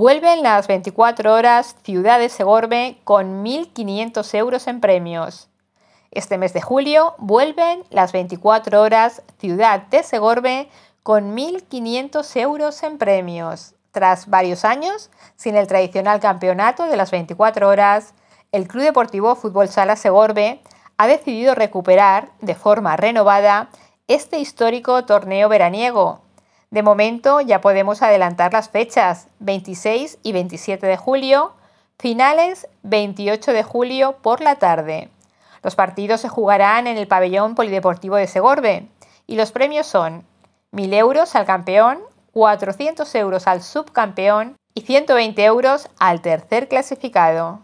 Vuelven las 24 horas Ciudad de Segorbe con 1.500 euros en premios. Este mes de julio vuelven las 24 horas Ciudad de Segorbe con 1.500 euros en premios. Tras varios años sin el tradicional campeonato de las 24 horas, el Club Deportivo Fútbol Sala Segorbe ha decidido recuperar de forma renovada este histórico torneo veraniego, de momento ya podemos adelantar las fechas 26 y 27 de julio, finales 28 de julio por la tarde. Los partidos se jugarán en el pabellón polideportivo de Segorbe y los premios son 1.000 euros al campeón, 400 euros al subcampeón y 120 euros al tercer clasificado.